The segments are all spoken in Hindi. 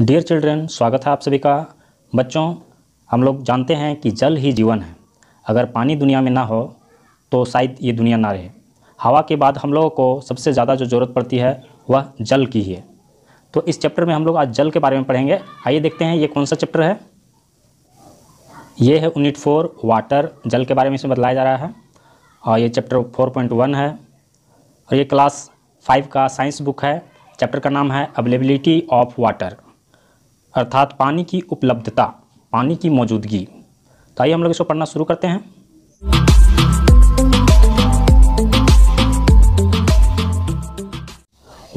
डियर चिल्ड्रेन स्वागत है आप सभी का बच्चों हम लोग जानते हैं कि जल ही जीवन है अगर पानी दुनिया में ना हो तो शायद ये दुनिया ना रहे हवा के बाद हम लोगों को सबसे ज़्यादा जो ज़रूरत पड़ती है वह जल की ही है तो इस चैप्टर में हम लोग आज जल के बारे में पढ़ेंगे आइए देखते हैं ये कौन सा चैप्टर है ये है यूनिट फोर वाटर जल के बारे में इसमें बतलाया जा रहा है और ये चैप्टर फोर पॉइंट वन है और ये क्लास फाइव का साइंस बुक है चैप्टर का नाम है अवेलेबिलिटी ऑफ वाटर अर्थात पानी की उपलब्धता पानी की मौजूदगी तो आइए हम लोग इसको पढ़ना शुरू करते हैं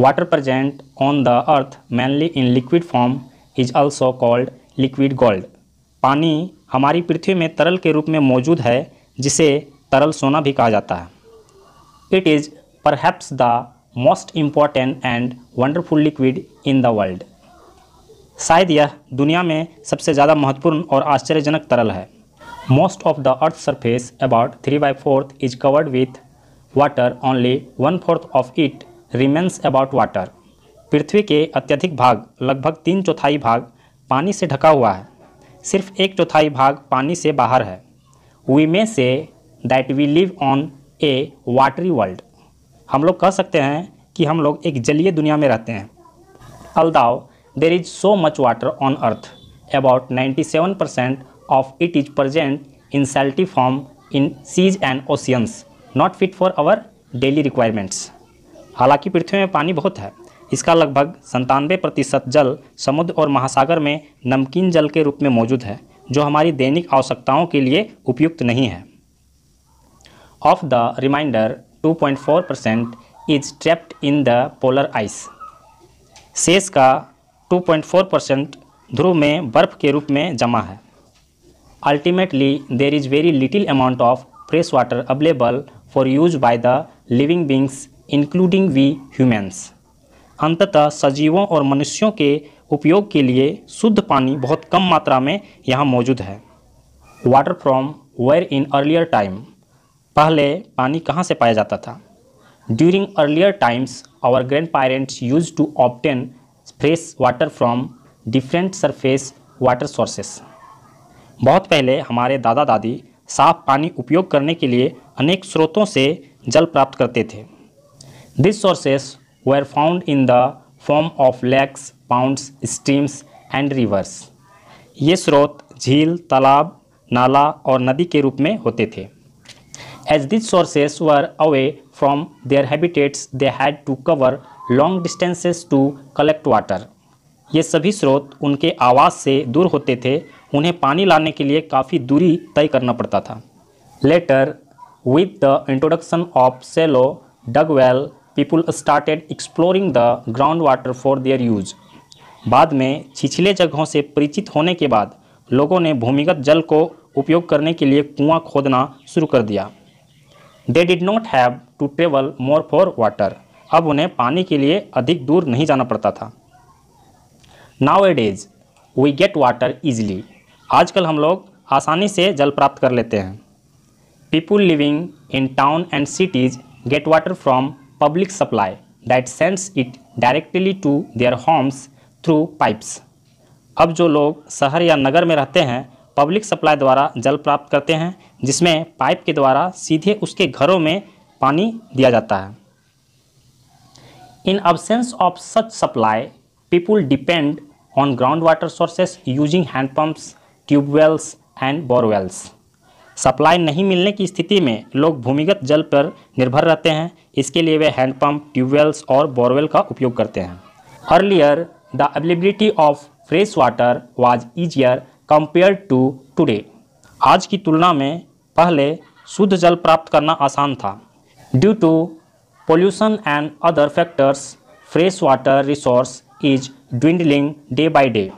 water present on the earth mainly in liquid form is also called liquid gold पानी हमारी पृथ्वी में तरल के रूप में मौजूद है जिसे तरल सोना भी कहा जाता है it is perhaps the most important and wonderful liquid in the world शायद यह दुनिया में सबसे ज़्यादा महत्वपूर्ण और आश्चर्यजनक तरल है most of the earth surface about three by fourth is covered with water only one fourth of it remains about water पृथ्वी के अत्यधिक भाग लगभग तीन चौथाई भाग पानी से ढका हुआ है सिर्फ एक चौथाई भाग पानी से बाहर है we may say that we live on a watery world हम लोग कह सकते हैं कि हम लोग एक जलीय दुनिया में रहते हैं although so much water on earth about ninety seven 97% of it is present in salty form in seas and oceans not fit for our daily requirements हालांकि पृथ्वी में पानी बहुत है इसका लगभग संतानवे प्रतिशत जल समुद्र और महासागर में नमकीन जल के रूप में मौजूद है जो हमारी दैनिक आवश्यकताओं के लिए उपयुक्त नहीं है of the remainder 2.4 percent is trapped in the polar ice शेष का 2.4 परसेंट ध्रुव में बर्फ के रूप में जमा है ultimately there is very little amount of fresh water available for use by the living beings including we humans अंततः सजीवों और मनुष्यों के उपयोग के लिए शुद्ध पानी बहुत कम मात्रा में यहाँ मौजूद है water from where in earlier time पहले पानी कहाँ से पाया जाता था during earlier times our grand parents use to obtain fresh water from different surface water sources बहुत पहले हमारे दादा दादी साफ पानी उपयोग करने के लिए अनेक स्रोतों से जल प्राप्त करते थे this sources were found in the form of lakes ponds streams and rivers ये स्रोत झील तालाब नाला और नदी के रूप में होते थे as this sources were away from their habitats they had to cover long distances to collect water ये सभी स्रोत उनके आवास से दूर होते थे उन्हें पानी लाने के लिए काफ़ी दूरी तय करना पड़ता था later with the introduction of shallow dug well people started exploring the ground water for their use बाद में छिछले जगहों से परिचित होने के बाद लोगों ने भूमिगत जल को उपयोग करने के लिए कुआं खोदना शुरू कर दिया they did not have to travel more for water अब उन्हें पानी के लिए अधिक दूर नहीं जाना पड़ता था nowadays we get water easily आजकल हम लोग आसानी से जल प्राप्त कर लेते हैं people living in town and cities get water from public supply that sends it directly to their homes through pipes अब जो लोग शहर या नगर में रहते हैं पब्लिक सप्लाई द्वारा जल प्राप्त करते हैं जिसमें पाइप के द्वारा सीधे उसके घरों में पानी दिया जाता है in absence of such supply people depend on ground water sources using handpumps tubewells and borewells सप्लाई नहीं मिलने की स्थिति में लोग भूमिगत जल पर निर्भर रहते हैं इसके लिए वे हैंडपम्प ट्यूबवेल्स और बोरवेल का उपयोग करते हैं earlier the availability of fresh water was easier compare to today आज की तुलना में पहले शुद्ध जल प्राप्त करना आसान था due to pollution and other factors fresh water resource is dwindling day by day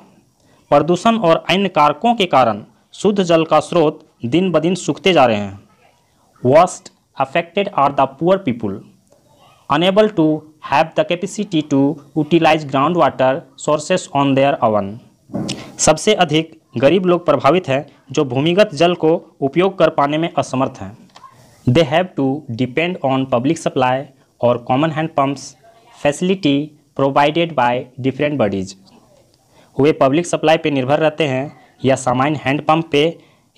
प्रदूषण और अन्य कारकों के कारण शुद्ध जल का स्रोत दिन ब दिन सूखते जा रहे हैं worst affected are the poor people unable to have the capacity to utilise ground water sources on their own सबसे अधिक गरीब लोग प्रभावित हैं जो भूमिगत जल को उपयोग कर पाने में असमर्थ हैं they have to depend on public supply और common hand pumps facility provided by different bodies वे पब्लिक सप्लाई पे निर्भर रहते हैं या सामान्य हैंडपम्प पे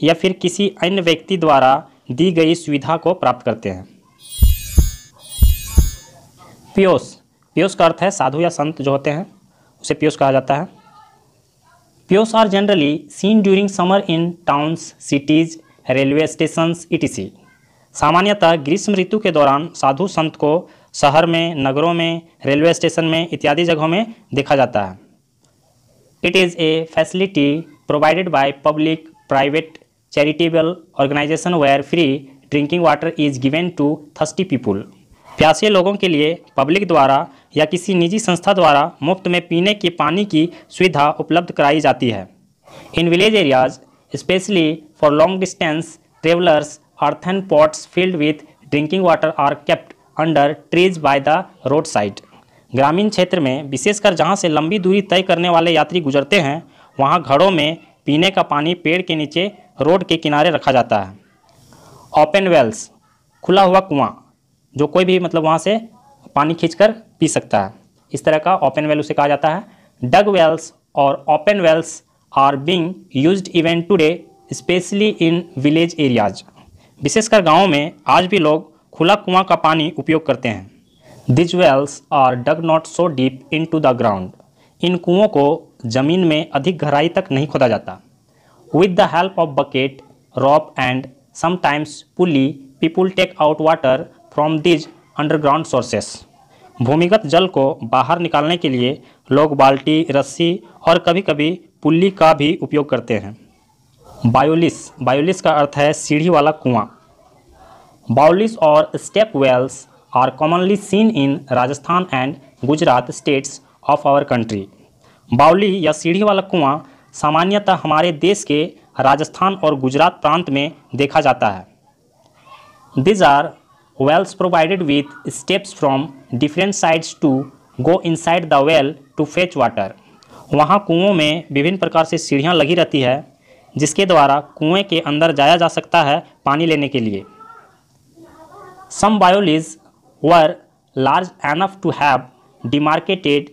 या फिर किसी अन्य व्यक्ति द्वारा दी गई सुविधा को प्राप्त करते हैं पियोस पियोस का अर्थ है साधु या संत जो होते हैं उसे पियोस कहा जाता है पियोस are generally seen during summer in towns cities railway stations ई सामान्यतः ग्रीष्म ऋतु के दौरान साधु संत को शहर में नगरों में रेलवे स्टेशन में इत्यादि जगहों में देखा जाता है it is a facility provided by public private charitable organisation where free drinking water is given to thirsty people प्यासे लोगों के लिए पब्लिक द्वारा या किसी निजी संस्था द्वारा मुफ्त में पीने के पानी की सुविधा उपलब्ध कराई जाती है in village areas specially for long distance travellers earthen pots filled with drinking water are kept under trees by the road side ग्रामीण क्षेत्र में विशेषकर जहाँ से लंबी दूरी तय करने वाले यात्री गुजरते हैं वहाँ घरों में पीने का पानी पेड़ के नीचे रोड के किनारे रखा जाता है ओपन वेल्स खुला हुआ कुआं जो कोई भी मतलब वहाँ से पानी खींचकर पी सकता है इस तरह का ओपन वेल उसे कहा जाता है डग वेल्स और open wells are being used even today specially in village areas विशेषकर गाँव में आज भी लोग खुला कुआं का पानी उपयोग करते हैं these wells are dug not so deep into the ground इन कुओं को जमीन में अधिक गहराई तक नहीं खोदा जाता with the help of bucket rope and sometimes pulley people take out water from these underground sources भूमिगत जल को बाहर निकालने के लिए लोग बाल्टी रस्सी और कभी कभी पुल्ली का भी उपयोग करते हैं बायोलिस बायोलिस का अर्थ है सीढ़ी वाला कुआं बाउलिस और step wells are commonly seen in Rajasthan and Gujarat states of our country बाउली या सीढ़ी वाला कुआं सामान्यतः हमारे देश के राजस्थान और गुजरात प्रांत में देखा जाता है these are wells provided with steps from different sides to go inside the well to fetch water वहाँ कुओं में विभिन्न प्रकार से सीढ़ियाँ लगी रहती है जिसके द्वारा कुएं के अंदर जाया जा सकता है पानी लेने के लिए सम बायोलिज were large enough to have demarcated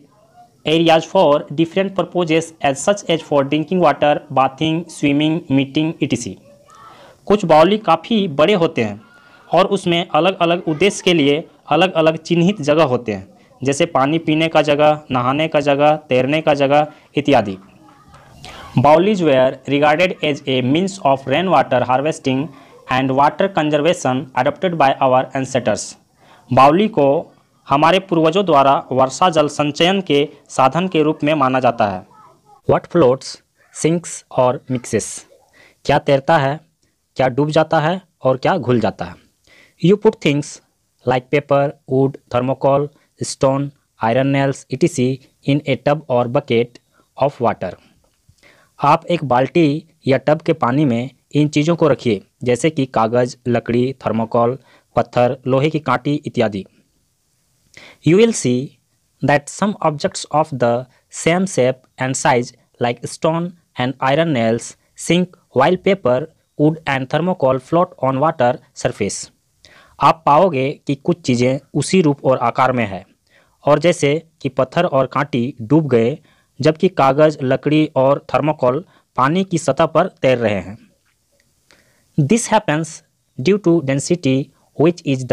areas for different purposes as such as for drinking water bathing swimming meeting etc कुछ बाउली काफ़ी बड़े होते हैं और उसमें अलग अलग उद्देश्य के लिए अलग अलग चिन्हित जगह होते हैं जैसे पानी पीने का जगह नहाने का जगह तैरने का जगह इत्यादि Bowlies were regarded as a means of rainwater harvesting and water conservation adopted by our ancestors बाउली को हमारे पूर्वजों द्वारा वर्षा जल संचयन के साधन के रूप में माना जाता है वट फ्लोट्स सिंक्स और मिक्सेस क्या तैरता है क्या डूब जाता है और क्या घुल जाता है you put things like paper wood thermocol stone iron nails etc in a tub और बकेट ऑफ वाटर आप एक बाल्टी या टब के पानी में इन चीज़ों को रखिए जैसे कि कागज लकड़ी थर्मोकॉल पत्थर लोहे की कांटी इत्यादि you will see that some objects of the same shape and size like stone and iron nails sink while paper wood and thermocol float on water surface आप पाओगे कि कुछ चीज़ें उसी रूप और आकार में है और जैसे कि पत्थर और कांटी डूब गए जबकि कागज़ लकड़ी और थर्मोकॉल पानी की सतह पर तैर रहे हैं this happens due to density which is the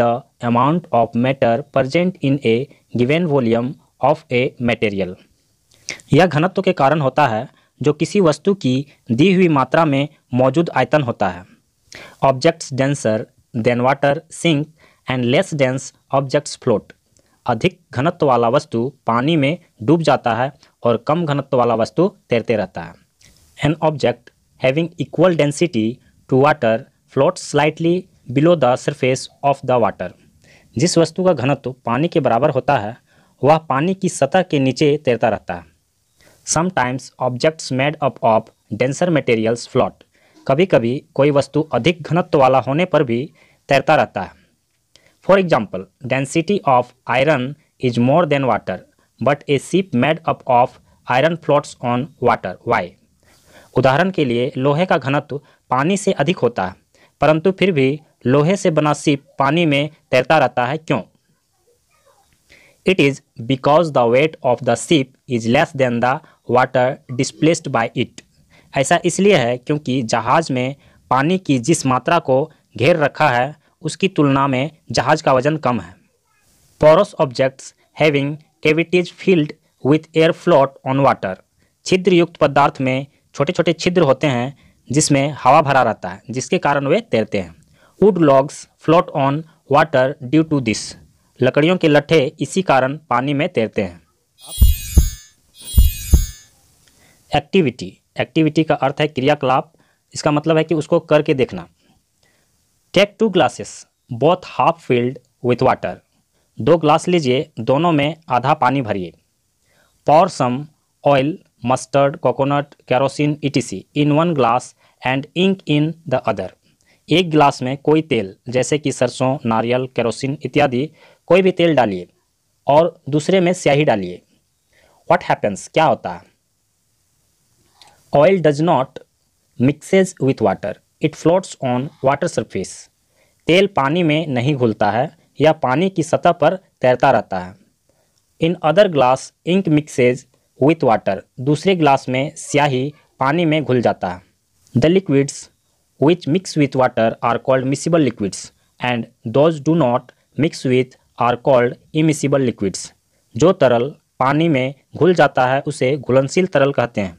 amount of matter present in a given volume of a material यह घनत्व के कारण होता है जो किसी वस्तु की दी हुई मात्रा में मौजूद आयतन होता है objects denser than water sink and less dense objects float अधिक घनत्व वाला वस्तु पानी में डूब जाता है और कम घनत्व वाला वस्तु तैरते रहता है an object having equal density to water float slightly below the surface of the water जिस वस्तु का घनत्व पानी के बराबर होता है वह पानी की सतह के नीचे तैरता रहता है sometimes objects made up of denser materials float कभी कभी कोई वस्तु अधिक घनत्व वाला होने पर भी तैरता रहता है for example density of iron is more than water but a ship made up of iron floats on water why उदाहरण के लिए लोहे का घनत्व पानी से अधिक होता है परंतु फिर भी लोहे से बना सिप पानी में तैरता रहता है क्यों it is because the weight of the ship is less than the water displaced by it ऐसा इसलिए है क्योंकि जहाज़ में पानी की जिस मात्रा को घेर रखा है उसकी तुलना में जहाज़ का वजन कम है porous objects having cavities filled with air float on water छिद्र युक्त पदार्थ में छोटे छोटे छिद्र होते हैं जिसमें हवा भरा रहता है जिसके कारण वे तैरते हैं wood logs float on water due to this लकड़ियों के लट्ठे इसी कारण पानी में तैरते हैं एक्टिविटी एक्टिविटी का अर्थ है क्रियाकलाप इसका मतलब है कि उसको करके देखना take two glasses both half filled with water दो ग्लास लीजिए दोनों में आधा पानी भरिए pour some oil mustard coconut kerosene etc in one glass and ink in the other एक गिलास में कोई तेल जैसे कि सरसों नारियल कैरोसिन इत्यादि कोई भी तेल डालिए और दूसरे में स्याही डालिए व्हाट हैपन्स क्या होता है oil does not mixes with water it floats on water surface तेल पानी में नहीं घुलता है या पानी की सतह पर तैरता रहता है in other glass ink mixes with water दूसरे ग्लास में स्याही पानी में घुल जाता है the liquids which mix with water are called miscible liquids and those do not mix with are called immiscible liquids जो तरल पानी में घुल जाता है उसे घुलनशील तरल कहते हैं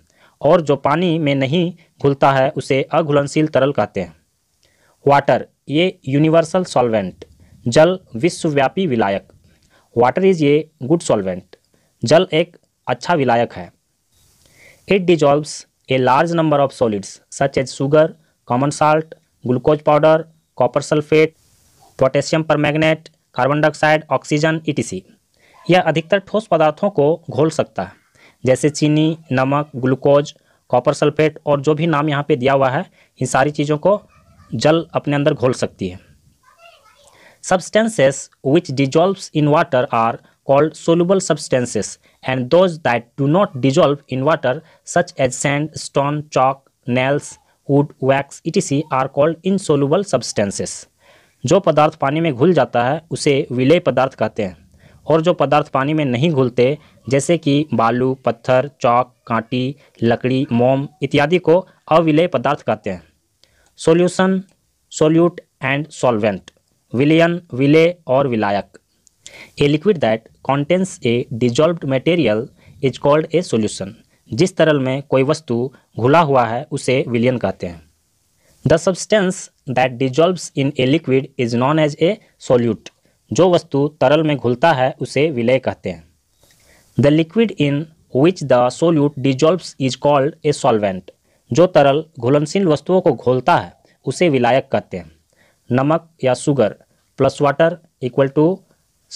और जो पानी में नहीं घुलता है उसे अघुलनशील तरल कहते हैं वाटर ये यूनिवर्सल सॉल्वेंट जल विश्वव्यापी विलायक water is a good solvent जल एक अच्छा विलायक है it dissolves a large number of solids such as sugar common salt glucose powder copper sulphate potassium permanganate carbon dioxide oxygen etc यह अधिकतर ठोस पदार्थों को घोल सकता है जैसे चीनी नमक ग्लूकोज कॉपर सल्फेट और जो भी नाम यहाँ पे दिया हुआ है इन सारी चीज़ों को जल अपने अंदर घोल सकती है Substances which dissolves in water are called soluble substances and those that do not dissolve in water such as sand, stone, chalk, nails, wood, wax, etc. are called insoluble substances. जो पदार्थ पानी में घुल जाता है उसे विलेय पदार्थ कहते हैं और जो पदार्थ पानी में नहीं घुलते जैसे कि बालू पत्थर चौक कांटी लकड़ी मोम इत्यादि को अविलय पदार्थ कहते हैं सॉल्यूशन सोल्यूट एंड सॉल्वेंट विलयन विले और विलायक a liquid that contains a dissolved material is called a solution जिस तरल में कोई वस्तु घुला हुआ है उसे विलियन कहते हैं the substance that dissolves in a liquid is known as a solute जो वस्तु तरल में घुलता है उसे विलय कहते हैं the liquid in which the solute dissolves is called a solvent जो तरल घुलनशील वस्तुओं को घोलता है उसे विलायक कहते हैं नमक या sugar plus water equal to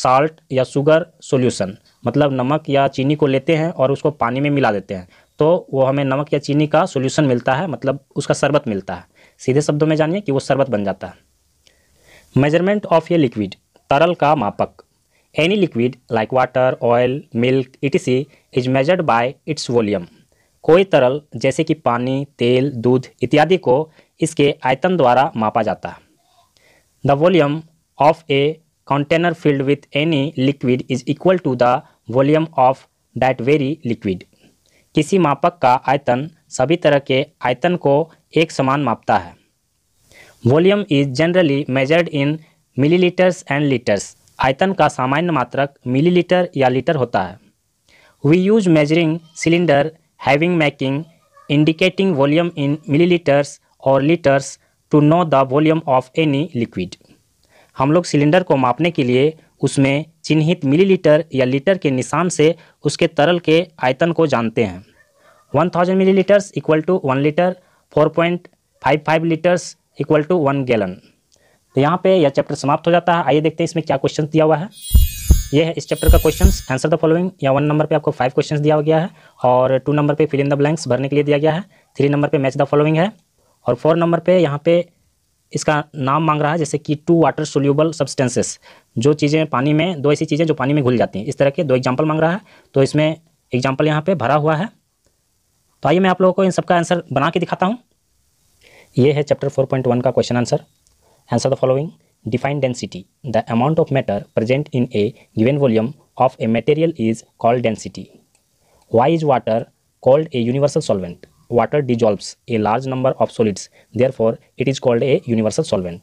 salt या शुगर सोल्यूशन मतलब नमक या चीनी को लेते हैं और उसको पानी में मिला देते हैं तो वो हमें नमक या चीनी का सोल्यूशन मिलता है मतलब उसका शरबत मिलता है सीधे शब्दों में जानिए कि वो शरबत बन जाता है मेजरमेंट ऑफ ए लिक्विड तरल का मापक any liquid like water oil milk सी is measured by its volume कोई तरल जैसे कि पानी तेल दूध इत्यादि को इसके आयतन द्वारा मापा जाता है The volume of a container filled with any liquid is equal to the volume of that very liquid किसी मापक का आयतन सभी तरह के आयतन को एक समान मापता है volume is generally measured in millilitres and litres आयतन का सामान्य मात्रक मिलीलीटर या लीटर होता है we use measuring cylinder having marking indicating volume in millilitres और litres to know the volume of any liquid हम लोग सिलेंडर को मापने के लिए उसमें चिन्हित मिलीलीटर या लीटर के निशान से उसके तरल के आयतन को जानते हैं 1000 thousand millilitres equal to one litre 4.55 litres equal to one gallon तो यहाँ पे यह चैप्टर समाप्त हो जाता है आइए देखते हैं इसमें क्या क्वेश्चन दिया हुआ है ये है इस चैप्टर का क्वेश्चन आंसर द फॉलोइंग या वन नंबर पे आपको फाइव क्वेश्चन दिया गया है और टू नंबर पे फिल इन द ब्लैंक्स भरने के लिए दिया गया है थ्री नंबर पे मैच द फॉलोइंग है और फोर नंबर पे यहाँ पे इसका नाम मांग रहा है जैसे कि टू वाटर सोल्यूबल सब्सटेंसेस जो चीज़ें पानी में दो ऐसी चीज़ें जो पानी में घुल जाती हैं इस तरह के दो एग्जाम्पल मांग रहा है तो इसमें एग्जाम्पल यहाँ पर भरा हुआ है तो आइए मैं आप लोगों को इन सबका आंसर बना के दिखाता हूँ ये है चैप्टर वन का question answer answer the following define density the amount of matter present in a given volume of a material is called density why is water called a universal solvent water dissolves a large number of solids. Therefore, it is called a universal solvent.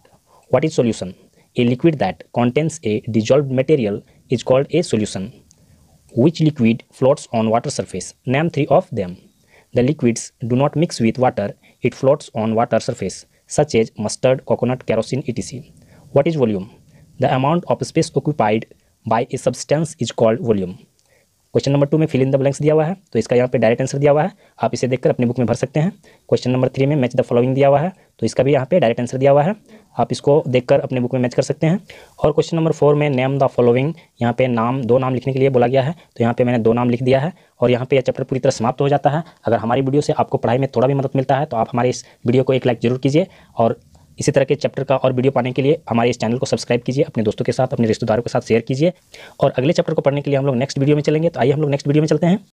What is solution? A liquid that contains a dissolved material is called a solution. Which liquid floats on water surface? Name three of them. The liquids do not mix with water, it floats on water surface, such as mustard, coconut, kerosene, etc. What is volume? The amount of space occupied by a substance is called volume. Question number two में फिल इन द ब्लैंक्स दिया हुआ है तो इसका यहाँ पे डायरेक्ट आंसर दिया हुआ है आप इसे देखकर अपनी बुक में भर सकते हैं क्वेश्चन नंबर थ्री में मैच द फॉलोइंग दिया हुआ है तो इसका भी यहाँ पे डायरेक्ट आंसर दिया हुआ है आप इसको देखकर अपने बुक में मैच कर सकते हैं और क्वेश्चन नंबर फोर में नेम द फॉलोइंग यहाँ पे नाम दो नाम लिखने के लिए बोला गया है तो यहाँ पे मैंने दो नाम लिख दिया है और यहाँ पे यह चैप्टर पूरी तरह समाप्त हो जाता है अगर हमारी वीडियो से आपको पढ़ाई में थोड़ा भी मदद मिलता है तो आप हमारे इस वीडियो को एक लाइक जरूर कीजिए और इसी तरह के चैप्टर का और वीडियो पाने के लिए हमारे इस चैनल को सब्सक्राइब कीजिए अपने दोस्तों के साथ अपने रिश्तेदारों के साथ शेयर कीजिए और अगले चैप्टर को पढ़ने के लिए हम लोग नेक्स्ट वीडियो में चलेंगे तो आइए हम लोग नेक्स्ट वीडियो में चलते हैं